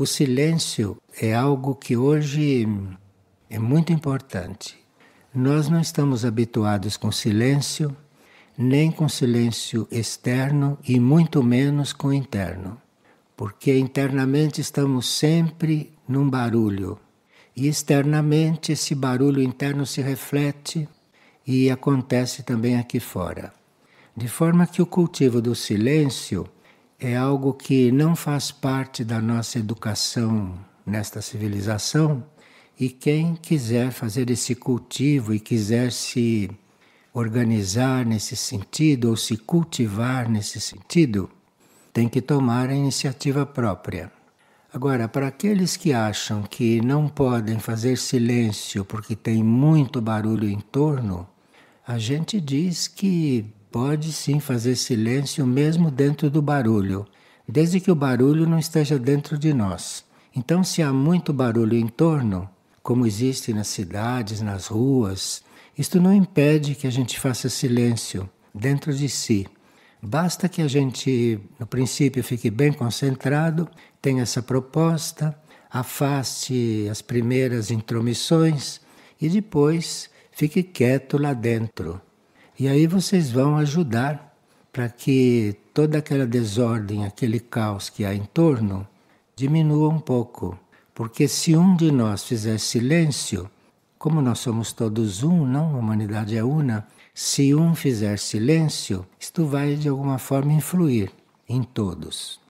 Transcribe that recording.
O silêncio é algo que hoje é muito importante. Nós não estamos habituados com silêncio, nem com silêncio externo e muito menos com interno, porque internamente estamos sempre num barulho e externamente esse barulho interno se reflete e acontece também aqui fora. De forma que o cultivo do silêncio é algo que não faz parte da nossa educação nesta civilização. E quem quiser fazer esse cultivo e quiser se organizar nesse sentido ou se cultivar nesse sentido, tem que tomar a iniciativa própria. Agora, para aqueles que acham que não podem fazer silêncio porque tem muito barulho em torno, a gente diz que pode sim fazer silêncio mesmo dentro do barulho, desde que o barulho não esteja dentro de nós. Então, se há muito barulho em torno, como existe nas cidades, nas ruas, isto não impede que a gente faça silêncio dentro de si. Basta que a gente, no princípio, fique bem concentrado, tenha essa proposta, afaste as primeiras intromissões e depois fique quieto lá dentro. E aí vocês vão ajudar para que toda aquela desordem, aquele caos que há em torno, diminua um pouco. Porque se um de nós fizer silêncio, como nós somos todos um, não? A humanidade é uma. Se um fizer silêncio, isto vai de alguma forma influir em todos.